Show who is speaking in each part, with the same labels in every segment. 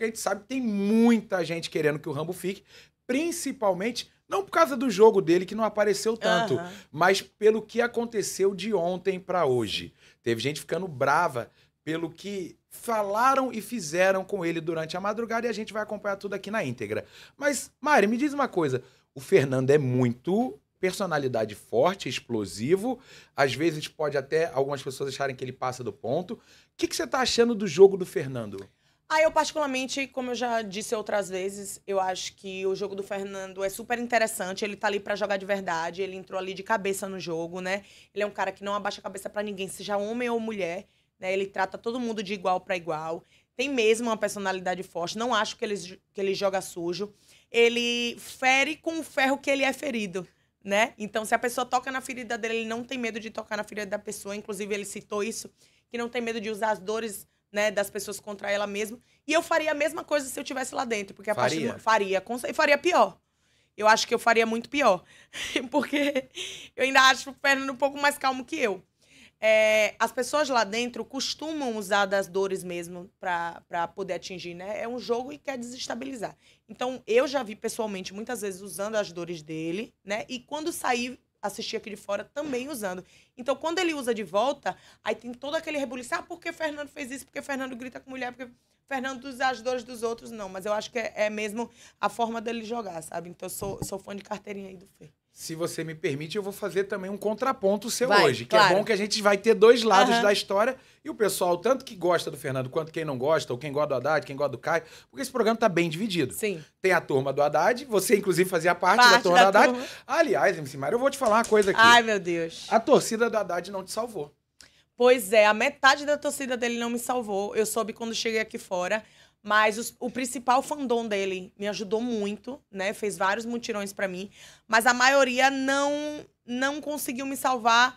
Speaker 1: Porque a gente sabe que tem muita gente querendo que o Rambo fique, principalmente não por causa do jogo dele que não apareceu tanto, uhum. mas pelo que aconteceu de ontem para hoje. Teve gente ficando brava pelo que falaram e fizeram com ele durante a madrugada e a gente vai acompanhar tudo aqui na íntegra. Mas, Mari, me diz uma coisa: o Fernando é muito personalidade forte, explosivo, às vezes pode até algumas pessoas acharem que ele passa do ponto. O que, que você está achando do jogo do Fernando? Ah, eu particularmente,
Speaker 2: como eu já disse outras vezes, eu acho que o jogo do Fernando é super interessante. Ele tá ali para jogar de verdade, ele entrou ali de cabeça no jogo, né? Ele é um cara que não abaixa a cabeça para ninguém, seja homem ou mulher, né? Ele trata todo mundo de igual para igual. Tem mesmo uma personalidade forte. Não acho que ele, que ele joga sujo. Ele fere com o ferro que ele é ferido, né? Então, se a pessoa toca na ferida dele, ele não tem medo de tocar na ferida da pessoa. Inclusive, ele citou isso, que não tem medo de usar as dores né, das pessoas contra ela mesma. E eu faria a mesma coisa se eu tivesse lá dentro, porque a faria. faria, e faria pior. Eu acho que eu faria muito pior, porque eu ainda acho o Fernando um pouco mais calmo que eu. É, as pessoas lá dentro costumam usar das dores mesmo para poder atingir, né? É um jogo e quer desestabilizar. Então, eu já vi pessoalmente muitas vezes usando as dores dele, né? E quando sair, assistir aqui de fora também usando. Então, quando ele usa de volta, aí tem todo aquele rebuliço. Ah, porque Fernando fez isso? Porque Fernando grita com mulher? Porque Fernando usa as dores dos outros? Não, mas eu acho que é, é mesmo a forma dele jogar, sabe? Então, eu sou, sou fã de carteirinha aí do
Speaker 1: Fê se você me permite, eu vou fazer também um contraponto seu vai, hoje. Que é claro. é bom que a gente vai ter dois lados uhum. da história. E o pessoal, tanto que gosta do Fernando, quanto quem não gosta, ou quem gosta do Haddad, quem gosta do Caio, porque esse programa tá bem dividido. Sim. Tem a turma do Haddad, você inclusive fazia parte, parte da turma da do Haddad. Turma. Aliás, MC Mário, eu vou te falar uma coisa aqui. Ai, meu Deus. A torcida do Haddad não te salvou.
Speaker 2: Pois é, a metade da torcida dele não me salvou. Eu soube quando cheguei aqui fora. Mas os, o principal fandom dele me ajudou muito, né? Fez vários mutirões para mim. Mas a maioria não, não conseguiu me salvar.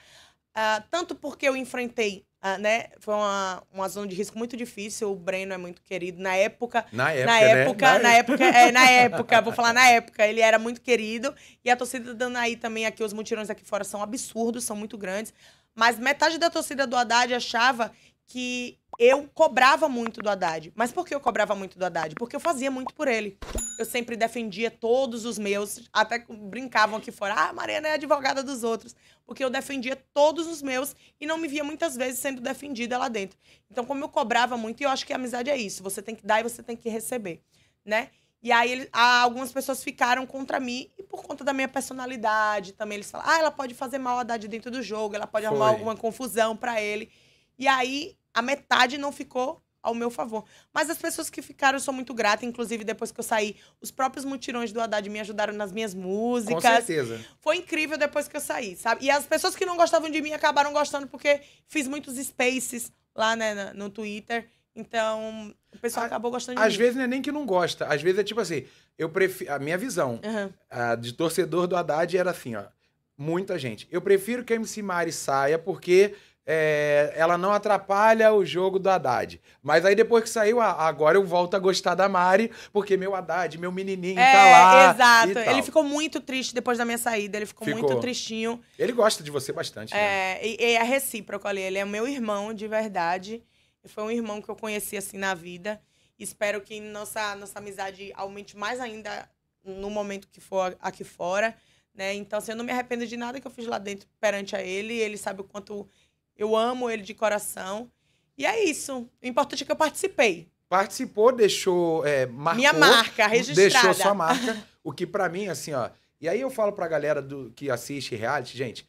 Speaker 2: Uh, tanto porque eu enfrentei ah, né? Foi uma, uma zona de risco muito difícil. O Breno é muito querido. Na época. Na época. Na época, né? na, época, é, na época, vou falar na época. Ele era muito querido. E a torcida dando aí também aqui, os mutirões aqui fora são absurdos, são muito grandes. Mas metade da torcida do Haddad achava que eu cobrava muito do Haddad. Mas por que eu cobrava muito do Haddad? Porque eu fazia muito por ele. Eu sempre defendia todos os meus, até brincavam aqui fora, ah, Mariana é advogada dos outros. Porque eu defendia todos os meus e não me via muitas vezes sendo defendida lá dentro. Então, como eu cobrava muito, e eu acho que a amizade é isso, você tem que dar e você tem que receber, né? E aí ele, algumas pessoas ficaram contra mim e por conta da minha personalidade também eles falaram: "Ah, ela pode fazer mal a Haddad dentro do jogo, ela pode Foi. arrumar alguma confusão para ele". E aí a metade não ficou ao meu favor. Mas as pessoas que ficaram, eu sou muito grata. Inclusive, depois que eu saí, os próprios mutirões do Haddad me ajudaram nas minhas músicas. Com certeza. Foi incrível depois que eu saí, sabe? E as pessoas que não gostavam de mim acabaram gostando porque fiz muitos spaces lá né, no Twitter. Então, o pessoal a, acabou gostando de Às mim. vezes
Speaker 1: não é nem que não gosta. Às vezes é tipo assim, eu prefiro. A minha visão uhum. a, de torcedor do Haddad era assim, ó. Muita gente. Eu prefiro que a MC Mari saia porque é, ela não atrapalha o jogo do Haddad. Mas aí depois que saiu, agora eu volto a gostar da Mari, porque meu Haddad, meu menininho é, tá lá. Exato. Ele
Speaker 2: ficou muito triste depois da minha saída, ele ficou, ficou. muito tristinho.
Speaker 1: Ele gosta de você bastante. Né?
Speaker 2: É, né? e, e é recíproco ali. Ele é meu irmão de verdade. Foi um irmão que eu conheci assim na vida. Espero que nossa, nossa amizade aumente mais ainda no momento que for aqui fora. Né? Então, assim, eu não me arrependo de nada que eu fiz lá dentro perante a ele. Ele sabe o quanto eu amo ele de coração.
Speaker 1: E é isso. O importante é que eu participei. Participou, deixou. É, marcou, Minha marca, registrada. Deixou sua marca. o que para mim, assim, ó. E aí eu falo pra galera do, que assiste reality, gente,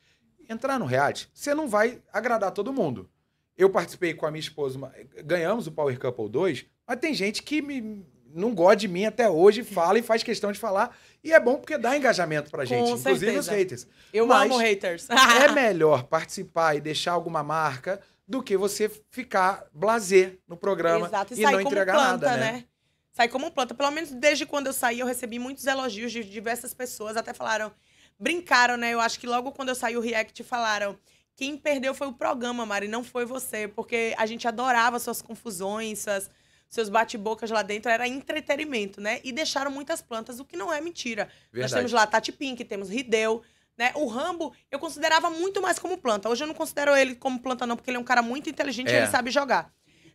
Speaker 1: entrar no reality, você não vai agradar todo mundo. Eu participei com a minha esposa, ganhamos o Power Couple 2, mas tem gente que me, não gosta de mim até hoje, fala e faz questão de falar. E é bom porque dá engajamento pra gente, com inclusive certeza. os haters. Eu mas amo haters. é melhor participar e deixar alguma marca do que você ficar blazer no programa Exato. e, e não entregar planta, nada, né? né?
Speaker 2: Sai como planta. Pelo menos desde quando eu saí, eu recebi muitos elogios de diversas pessoas, até falaram, brincaram, né? Eu acho que logo quando eu saí o React falaram, quem perdeu foi o programa, Mari, não foi você, porque a gente adorava suas confusões, suas, seus bate-bocas lá dentro, era entretenimento, né? E deixaram muitas plantas, o que não é mentira. Verdade. Nós temos lá Tati Pink, temos Rideu, né? O Rambo eu considerava muito mais como planta. Hoje eu não considero ele como planta não, porque ele é um cara muito inteligente, é. ele sabe jogar.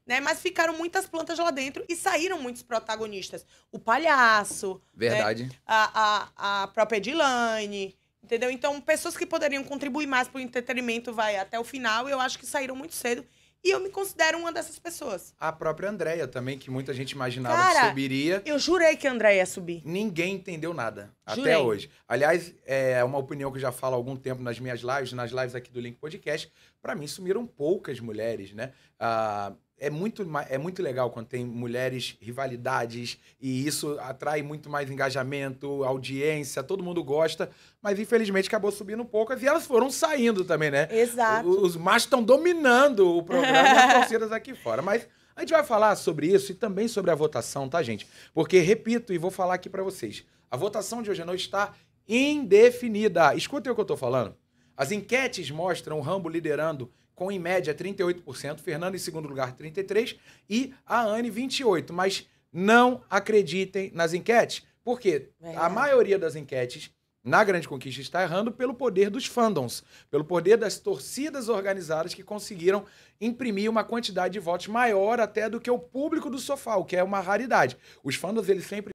Speaker 2: Né? Mas ficaram muitas plantas lá dentro e saíram muitos protagonistas. O palhaço. Né? Verdade. Né? A, a, a própria Edilane, Entendeu? Então, pessoas que poderiam contribuir mais para o entretenimento vai até o final, eu acho que saíram muito
Speaker 1: cedo. E eu me considero uma dessas pessoas. A própria Andréia também, que muita gente imaginava Cara, que subiria. Eu jurei que a Andréia ia subir. Ninguém entendeu nada. Jurei. Até hoje. Aliás, é uma opinião que eu já falo há algum tempo nas minhas lives, nas lives aqui do Link Podcast. Para mim, sumiram poucas mulheres, né? Ah, é muito, é muito legal quando tem mulheres, rivalidades, e isso atrai muito mais engajamento, audiência, todo mundo gosta, mas infelizmente acabou subindo um pouco e elas foram saindo também, né? Exato. Os, machos estão dominando o programa e as torcidas aqui fora. Mas a gente vai falar sobre isso e também sobre a votação, tá, gente? Porque, repito, e vou falar aqui para vocês, a votação de hoje à noite está indefinida. Escutem o que eu estou falando. As enquetes mostram o Rambo liderando com, em média, 38%, Fernando em segundo lugar, 33%, e a Anne, 28%. Mas não acreditem nas enquetes, porque a maioria das enquetes na Grande Conquista está errando pelo poder dos fandoms, pelo poder das torcidas organizadas que conseguiram imprimir uma quantidade de votos maior até do que o público do sofá, o que é uma raridade. Os fandoms, eles sempre